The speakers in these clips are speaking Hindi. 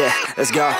yeah, let's go.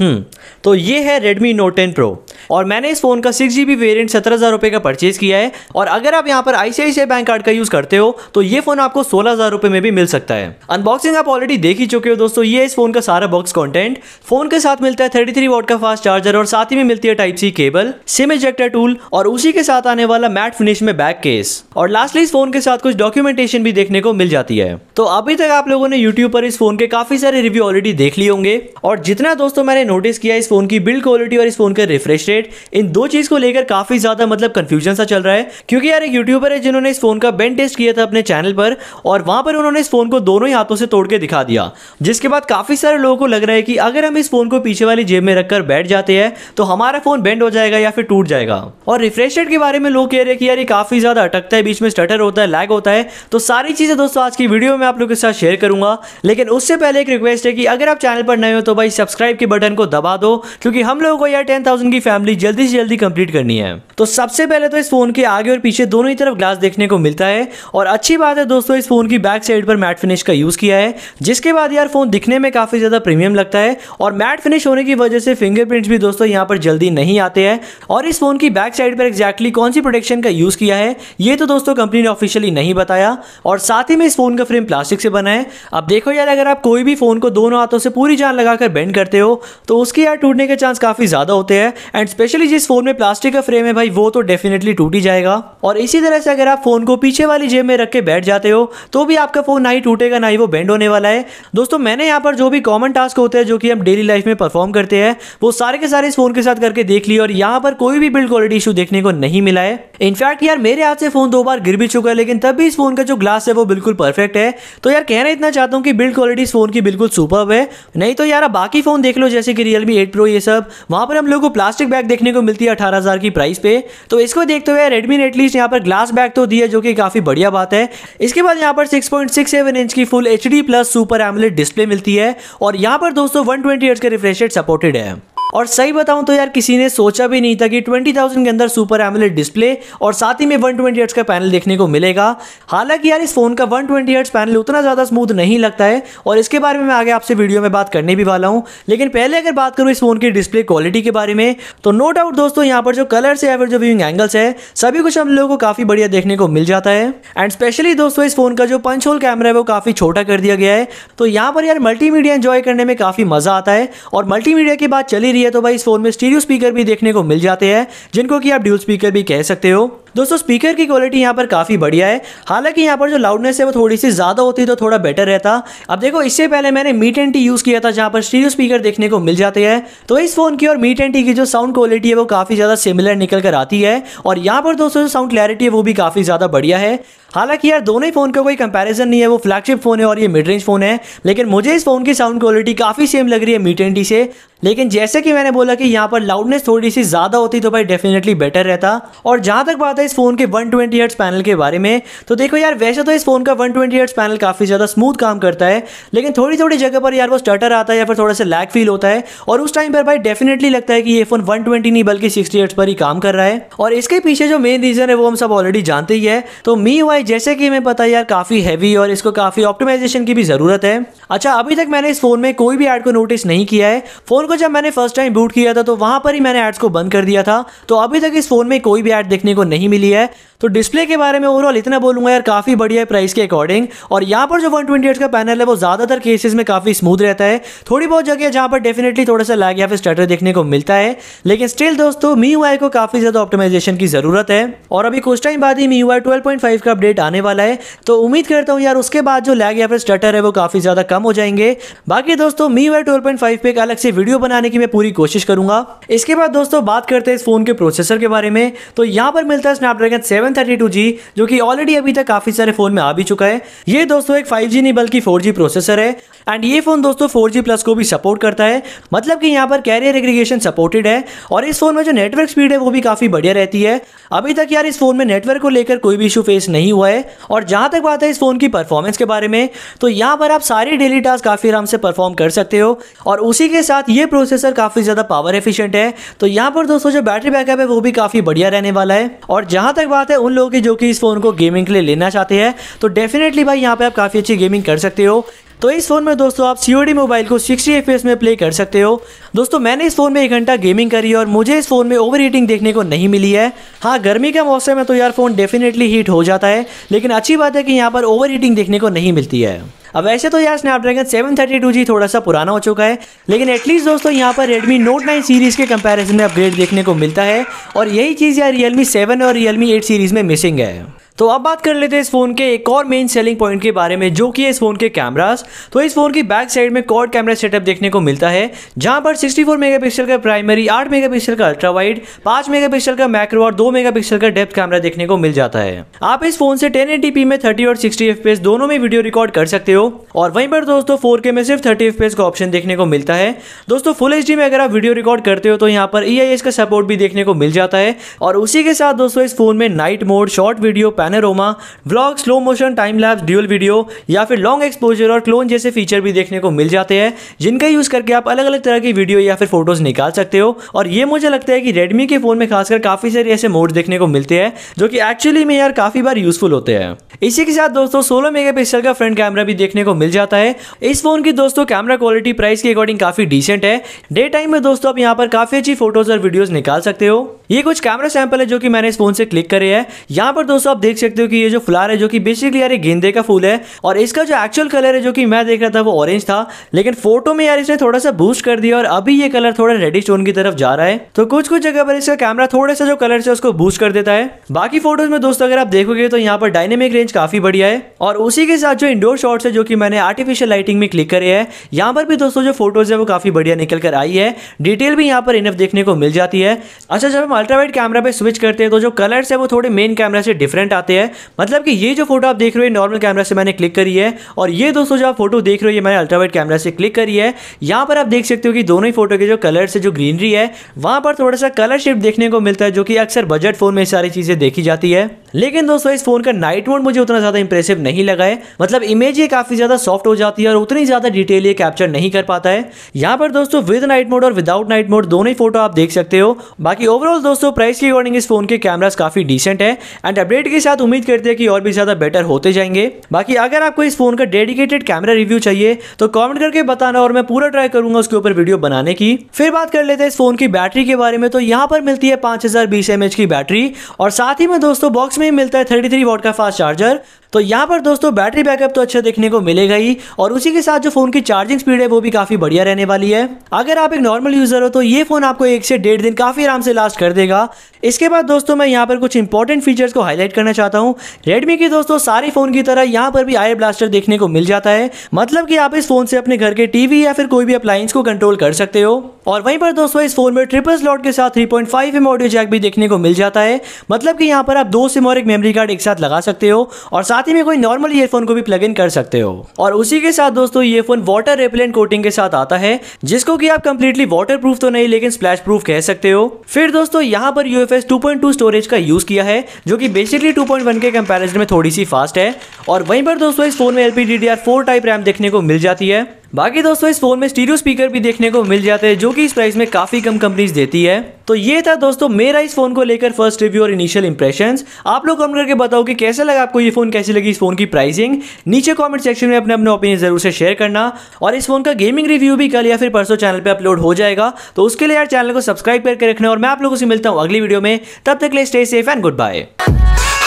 हम्म तो ये है Redmi Note 10 Pro और मैंने इस फोन का सिक्स जी बी वेरियंट सत्रह हज़ार रुपए का परचेज किया है और अगर आप यहाँ पर आईसीआईसी बैंक कार्ड का यूज़ करते हो तो ये फोन आपको सोलह हज़ार रुपए में भी मिल सकता है अनबॉक्सिंग आप ऑलरेडी देख ही चुके हो दोस्तों ये इस फोन का सारा बॉक्स कॉन्टेंट फोन के साथ मिलता है थर्टी थ्री का फास्ट चार्जर और साथ ही में मिलती है type C cable SIM ejector tool और उसी के साथ आने वाला मैट फिनिश में बैक केस और लास्टली इस फोन के साथ कुछ डॉक्यूमेंटेशन भी देखने को मिल जाती है तो अभी तक आप लोगों ने यूट्यूब पर इस फोन के काफी सारे रिव्यू ऑलरेडी देख लिए होंगे और जितना दोस्तों मैंने नोटिस किया इस फोन की बिल्ड क्वालिटी और इस फोन का रिफ्रेश स्टेट इन दो चीज़ को लेकर काफ़ी ज़्यादा मतलब कंफ्यूजन सा चल रहा है क्योंकि यार एक यूट्यूबर है जिन्होंने इस फ़ोन का बेन टेस्ट किया था अपने चैनल पर और वहां पर उन्होंने इस फ़ोन को दोनों ही हाथों से तोड़ के दिखा दिया जिसके बाद काफ़ी सारे लोगों को लग रहा है कि अगर हम इस फ़ोन को पीछे वाली जेब में रखकर बैठ जाते हैं तो हमारा फ़ोन बेंड हो जाएगा या फिर टूट जाएगा और रिफ्रेश रेट के बारे में लोग कह रहे हैं कि यार ये काफ़ी ज़्यादा अटकता है बीच में स्टटर होता है लैग होता है तो सारी चीज़ें दोस्तों आज की वीडियो में आप लोगों के साथ शेयर करूंगा लेकिन उससे पहले एक रिक्वेस्ट है कि अगर आप चैनल पर नए हो तो भाई सब्सक्राइब के बटन को दबा दो क्योंकि हम लोगों को यार टेन की फैमिली असेंबली जल्दी से जल्दी कंप्लीट करनी है तो सबसे पहले तो इस फोन के आगे और पीछे दोनों ही तरफ ग्लास देखने को मिलता है और अच्छी बात है दोस्तों इस फोन की बैक साइड पर मैट फिनिश का यूज किया है जिसके बाद यार फोन दिखने में काफी ज्यादा प्रीमियम लगता है और मैट फिनिश होने की वजह से फिंगरप्रिंट्स भी दोस्तों यहाँ पर जल्दी नहीं आते हैं और इस फोन की बैक साइड पर एक्जैक्टली कौन सी प्रोटेक्शन का यूज किया है ये तो दोस्तों कंपनी ने ऑफिशियली नहीं बताया और साथ ही में इस फोन का फ्रेम प्लास्टिक से बना है अब देखो यार अगर आप कोई भी फोन को दोनों हाथों से पूरी जान लगाकर बेंड करते हो तो उसके यार टूटने के चांस काफी ज्यादा होते हैं एंड स्पेशली जिस फोन में प्लास्टिक का फ्रेम है भाई वो तो डेफिनेटली टूट ही जाएगा और इसी तरह से अगर आप फोन को पीछे वाली जेब में रख के बैठ जाते हो तो भी आपका फोन ना ही टूटेगा ना ही वो बेंड होने वाला है दोस्तों मैंने यहाँ पर जो भी कॉमन टास्क होते हैं जो कि हम डेली लाइफ में परफॉर्म करते हैं वो सारे के सारे इस फोन के साथ करके देख लिया और यहाँ पर कोई भी बिल्ड क्वालिटी इशू देखने को नहीं मिला है इनफैक्ट यार मेरे हाथ से फोन दो बार गिर भी चुका है लेकिन तब भी इस फोन का जो ग्लास है वो बिल्कुल परफेक्ट है तो यार कहना इतना चाहता हूँ कि बिल्ड क्वालिटी इस फोन की बिल्कुल सुपर है नहीं तो यार बाकी फोन देख लो जैसे कि रियलमी एट प्रो ये सब वहां पर हम लोग को प्लास्टिक बैग बैग देखने को मिलती है अठारह हज़ार की प्राइस पे तो इसको देखते हुए रेडमी ने एटलीस्ट यहाँ पर ग्लास बैग तो दिया जो कि काफ़ी बढ़िया बात है इसके बाद यहाँ पर सिक्स पॉइंट सेवन इंच की full H D plus super AMOLED display मिलती है और यहाँ पर दोस्तों वन ट्वेंटी का रिफ्रेश सपोर्टेड है और सही बताऊं तो यार किसी ने सोचा भी नहीं था कि 20,000 के अंदर सुपर एमलेट डिस्प्ले और साथ ही में 120 ट्वेंटी का पैनल देखने को मिलेगा हालांकि यार इस फोन का 120 ट्वेंटी पैनल उतना ज़्यादा स्मूथ नहीं लगता है और इसके बारे में मैं आगे आपसे वीडियो में बात करने भी वाला हूँ लेकिन पहले अगर बात करूँ इस फोन की डिस्प्ले क्वालिटी के बारे में तो नो डाउट दोस्तों यहाँ पर जो कलर है या फिर जो व्यूंग एंगल्स है सभी कुछ हम लोगों को काफ़ी बढ़िया देखने को मिल जाता है एंड स्पेशली दोस्तों इस फोन का जो पंच होल कैमरा है वो काफ़ी छोटा कर दिया गया है तो यहाँ पर यार मल्टीमीडिया एंजॉय करने में काफ़ी मज़ा आता है और मल्टीमीडिया की बात चली रही है तो भाई इस फोन में स्टीरियो स्पीकर भी देखने को मिल जाते हैं जिनको कि आप ड्यूल स्पीकर भी कह सकते हो दोस्तों स्पीकर की क्वालिटी यहाँ पर काफ़ी बढ़िया है हालांकि यहाँ पर जो लाउडनेस है वो थोड़ी सी ज़्यादा होती तो थोड़ा बेटर रहता अब देखो इससे पहले मैंने मीट एंड टी यूज़ किया था जहाँ पर स्टीरियो स्पीकर देखने को मिल जाते हैं तो इस फ़ोन की और मीट एंड टी की जो साउंड क्वालिटी है वो काफ़ी ज़्यादा सिमिलर निकल कर आती है और यहाँ पर दोस्तों जो साउंड क्लैरिटी है वो भी काफ़ी ज़्यादा बढ़िया है हालांकि यार दोनों ही फ़ोन का कोई कंपैरिजन नहीं है वो फ्लैगशिप फ़ोन है और ये मिड रेंज फ़ोन है लेकिन मुझे इस फ़ोन की साउंड क्वालिटी काफ़ी सेम लग रही है मीट एंड से लेकिन जैसे कि मैंने बोला कि यहाँ पर लाउडनेस थोड़ी सी ज़्यादा होती तो भाई डेफिनेटली बेटर रहता और जहाँ तक बात है इस फोन के 120 ट्वेंटी पैनल के बारे में तो देखो यार वैसे तो इस फोन का 120 ट्वेंटी पैनल काफ़ी ज़्यादा स्मूथ काम करता है लेकिन थोड़ी थोड़ी जगह पर यार वो स्टटर आता है या फिर थोड़ा सा लैक फील होता है और उस टाइम पर भाई डेफिनेटली लगता है कि ये फोन 120 नहीं बल्कि 60 हर्ट्ज पर ही काम कर रहा है और इसके पीछे जो मेन रीजन है वो हम सब ऑलरेडी जानते ही है तो मी वाई जैसे कि हमें पता है यार काफ़ी हैवी और इसको काफ़ी ऑप्टिमाइजेशन की भी ज़रूरत है अच्छा अभी तक मैंने इस फोन में कोई भी एड को नोटिस नहीं किया है फोन को जब मैंने फर्स्ट टाइम बूट किया था तो वहां पर ही मैंने एड्स को बंद कर दिया था तो अभी तक इस फोन में कोई भी एड देखने को नहीं मिली है तो डिस्प्ले के बारे में ओवरऑल इतना बोलूंगा यार काफ़ी बढ़िया है प्राइस के अकॉर्डिंग और यहाँ पर जो वन ट्वेंटी का पैनल है वो ज़्यादातर केसेस में काफ़ी स्मूथ रहता है थोड़ी बहुत जगह जहां पर डेफिनेटली थोड़ा सा लैग या फिर स्टटर देखने को मिलता है लेकिन स्टिल दोस्तों मी को काफ़ी ज़्यादा ऑप्टिमाइजेशन की ज़रूरत है और अभी कुछ टाइम बाद ही मी फाइव का अपडेट आने वाला है तो उम्मीद करता हूँ यार उसके बाद जो लैग या फिर स्टटर है वो काफ़ी ज़्यादा कम हो जाएंगे बाकी दोस्तों मी फाइव पे एक अलग से वीडियो बनाने की मैं पूरी कोशिश करूंगा इसके बाद दोस्तों बात करते हैं इस फोन के प्रोसेसर के बारे में तो यहाँ पर मिलता है Snapdragon seven seven thirty two G जो कि ऑलरेडी अभी तक काफी सारे फोन में आ भी चुका है ये दोस्तों एक फाइव जी नहीं बल्कि फोर जी प्रोसेसर है एंड ये फोन दोस्तों फोर जी प्लस को भी सपोर्ट करता है मतलब कि यहाँ पर कैरियर एग्रीगेशन सपोर्टेड है और इस फोन में जो नेटवर्क स्पीड है वो भी काफी बढ़िया रहती है अभी तक यार इस फोन में नेटवर्क को लेकर कोई भी इशू फेस नहीं हुआ है और जहां तक बात है इस फोन की परफॉर्मेंस के बारे में तो यहाँ पर आप सारे डेली टास्क काफी आराम से परफॉर्म कर सकते हो और उसी के साथ ये प्रोसेसर काफी ज्यादा पावर एफिशियंट है तो यहाँ पर दोस्तों जो बैटरी बैकअप है वो भी काफी बढ़िया रहने वाला है और जहां तक बात है है उन लोगों की जो कि इस फ़ोन को गेमिंग के लिए लेना चाहते हैं तो डेफिनेटली भाई यहाँ पे आप काफ़ी अच्छी गेमिंग कर सकते हो तो इस फोन में दोस्तों आप सी मोबाइल को 60 एफ में प्ले कर सकते हो दोस्तों मैंने इस फोन में एक घंटा गेमिंग करी और मुझे इस फोन में ओवर हीटिंग देखने को नहीं मिली है हाँ गर्मी का मौसम है तो यार फोन डेफिनेटली हीट हो जाता है लेकिन अच्छी बात है कि यहाँ पर ओवर हीटिंग देखने को नहीं मिलती है अब वैसे तो यार Snapdragon seven thirty two G थोड़ा सा पुराना हो चुका है लेकिन एटलीस्ट दोस्तों यहाँ पर रेडमी नोट नाइन सीरीज़ के कंपेरिजन में अपग्रेड देखने को मिलता है और यही चीज़ यार रियलमी सेवन और रियलमी एट सीरीज़ में मिसिंग है तो अब बात कर लेते हैं इस फोन के एक और मेन सेलिंग पॉइंट के बारे में जो कि है इस फोन के कैमरास तो इस फोन की बैक साइड में कॉड कैमरा सेटअप देखने को मिलता है जहां पर 64 मेगापिक्सल का प्राइमरी 8 मेगापिक्सल का अल्ट्रा वाइड 5 मेगापिक्सल का मैक्रो और 2 मेगापिक्सल का डेप्थ कैमरा देखने को मिल जाता है आप इस फोन से टेन में थर्टी और सिक्सटी एफ दोनों में वीडियो रिकॉर्ड कर सकते हो और वहीं पर दोस्तों फोर में सिर्फ थर्टी एफ का ऑप्शन देखने को मिलता है दोस्तों फुल एच में अगर आप वीडियो रिकॉर्ड करते हो तो यहाँ पर ई e का सपोर्ट भी देखने को मिल जाता है और उसी के साथ दोस्तों इस फोन में night mode short video panorama vlog slow motion time lapse dual video या फिर लॉन्ग एक्सपोजर और क्लोन जैसे फीचर भी देखने को मिल जाते हैं जिनका यूज़ करके आप अलग अलग तरह की वीडियो या फिर फोटोज़ निकाल सकते हो और ये मुझे लगता है कि रेडमी के फ़ोन में खासकर काफ़ी सारे ऐसे मोड देखने को मिलते हैं जो कि एक्चुअली में यार काफ़ी बार यूज़फुल होते हैं इसी के साथ दोस्तों सोलह मेगा का फ्रंट कैमरा भी देखने को मिल जाता है इस फोन की दोस्तों कैमरा क्वालिटी प्राइस के अकॉर्डिंग काफ़ी डिसेंट है डे टाइम में दोस्तों आप यहाँ पर काफ़ी अच्छी फोटोज़ और वीडियोज़ निकाल सकते हो ये कुछ कैमरा सैंपल है जो की मैंने इस फोन से क्लिक करे है यहाँ पर दोस्तों आप देख देख सकते हो कि ये जो फ्लार है जो कि बेसिकली यार गेंदे का फूल है और इसका जो एक्चुअल कलर है जो कि मैं देख रहा था वो ऑरेंज था लेकिन फोटो में यार इसने थोड़ा सा बूस्ट कर दिया और अभी ये कलर थोड़ा रेडी स्टोन की तरफ जा रहा है तो कुछ कुछ जगह पर इसका कैमरा थोड़ा सा जो कलर है उसको बूस्ट कर देता है बाकी फोटोज में दोस्तों अगर आप देखोगे तो यहाँ पर डायनेमिक रेंज काफी बढ़िया है और उसी के साथ जो इंडोर शॉर्ट है जो कि मैंने आर्टिफिशियल लाइटिंग में क्लिक करे है यहाँ पर भी दोस्तों जो फोटोज है वो काफी बढ़िया निकल कर आई है डिटेल भी यहाँ पर इनफ देखने को मिल जाती है अच्छा जब हम अल्ट्रावाइट कैमरा पे स्विच करते हैं तो जो कलर्स है वो थोड़े मेन कैमरा से डिफरेंट आते आते हैं मतलब कि ये जो फोटो आप देख रहे हो नॉर्मल कैमरा से मैंने क्लिक करी है और ये दोस्तों जो आप फोटो देख रहे हो ये मैंने अल्ट्रावाइट कैमरा से क्लिक करी है यहाँ पर आप देख सकते हो कि दोनों ही फोटो के जो कलर से जो ग्रीनरी है वहाँ पर थोड़ा सा कलर शिफ्ट देखने को मिलता है जो कि अक्सर बजट फ़ोन में सारी चीज़ें देखी जाती है लेकिन दोस्तों इस फोन का नाइट मोड मुझे उतना ज्यादा इंप्रेसिव नहीं लगा है मतलब इमेज ये काफी ज्यादा सॉफ्ट हो जाती है और उतनी ज्यादा डिटेल ये कैप्चर नहीं कर पाता है यहाँ पर दोस्तों विद नाइट मोड और विदाउट नाइट मोड दोनों ही फोटो आप देख सकते हो बाकी ओवरऑल दोस्तों प्राइस के अकॉर्डिंग इस फोन के कैमरास काफी डिसेंट है एंड अपडेट के साथ उम्मीद करते हैं कि और भी ज्यादा बेटर होते जाएंगे बाकी अगर आपको इस फोन का डेडिकेटेड कैमरा रिव्यू चाहिए तो कॉमेंट करके बताना और मैं पूरा ट्राई करूंगा उसके ऊपर वीडियो बनाने की फिर बात कर लेते हैं इस फोन की बैटरी के बारे में तो यहाँ पर मिलती है पांच हजार की बैटरी और साथ ही में दोस्तों बॉक्स में में मिलता है थर्टी थ्री वॉट का फास्ट चार्जर तो यहाँ पर दोस्तों बैटरी बैकअप तो अच्छा देखने को मिलेगा ही और उसी के साथ जो फोन की चार्जिंग स्पीड है वो भी काफी बढ़िया रहने वाली है अगर आप एक नॉर्मल यूजर हो तो ये फोन आपको एक से डेढ़ दिन काफी आराम से लास्ट कर देगा इसके बाद दोस्तों मैं यहाँ पर कुछ इंपॉर्टेंट फीचर्स को हाईलाइट करना चाहता हूँ रेडमी के दोस्तों सारे फोन की तरह यहाँ पर भी आयर ब्लास्टर देखने को मिल जाता है मतलब की आप इस फोन से अपने घर के टीवी या फिर कोई भी अप्लायंस को कंट्रोल कर सकते हो और वहीं पर दोस्तों इस फोन में ट्रिपल स्लॉट के साथ 3.5 पॉइंट एम ऑडियो जैक भी देखने को मिल जाता है मतलब कि यहाँ पर आप दो सिम और एक मेमोरी कार्ड एक साथ लगा सकते हो और साथ साथ ही में कोई नॉर्मल ईयरफोन को भी प्लग इन कर सकते हो और उसी के साथ दोस्तों ये फोन वाटर रेपेलेंट कोटिंग के साथ आता है जिसको कि आप कम्प्लीटली वाटर प्रूफ तो नहीं लेकिन स्प्लैश प्रूफ कह सकते हो फिर दोस्तों यहाँ पर यूएफएस 2.2 स्टोरेज का यूज किया है जो कि बेसिकली 2.1 के कंपैरिजन में थोड़ी सी फास्ट है और वहीं पर दोस्तों इस फोन में एलपीडीडीआर एल टाइप रैम देखने को मिल जाती है बाकी दोस्तों इस फ़ोन में स्टीरियो स्पीकर भी देखने को मिल जाते हैं जो कि इस प्राइस में काफ़ी कम कंपनीज देती है तो ये था दोस्तों मेरा इस फ़ोन को लेकर फर्स्ट रिव्यू और इनिशियल इंप्रेशंस आप लोग कमेंट करके बताओ कि कैसा लगा आपको ये फ़ोन कैसी लगी इस फ़ोन की प्राइसिंग नीचे कमेंट सेक्शन में अपने अपने ओपिनियन ज़रूर से शेयर करना और इस फ़ोन का गेमिंग रिव्यू भी कल या फिर परसों चैनल पर अपलोड हो जाएगा तो उसके लिए यार चैनल को सब्सक्राइब करके रखना और मैं आप लोगों से मिलता हूँ अगली वीडियो में तब तक ले stay safe and good bye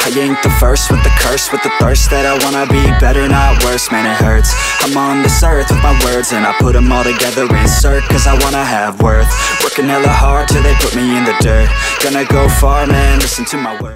I ain't the first with the curse With the thirst that I wanna be better, not worse Man, it hurts I'm on this earth with my words And I put them all together, insert Cause I wanna have worth Working hella hard till they put me in the dirt Gonna go far, man, listen to my words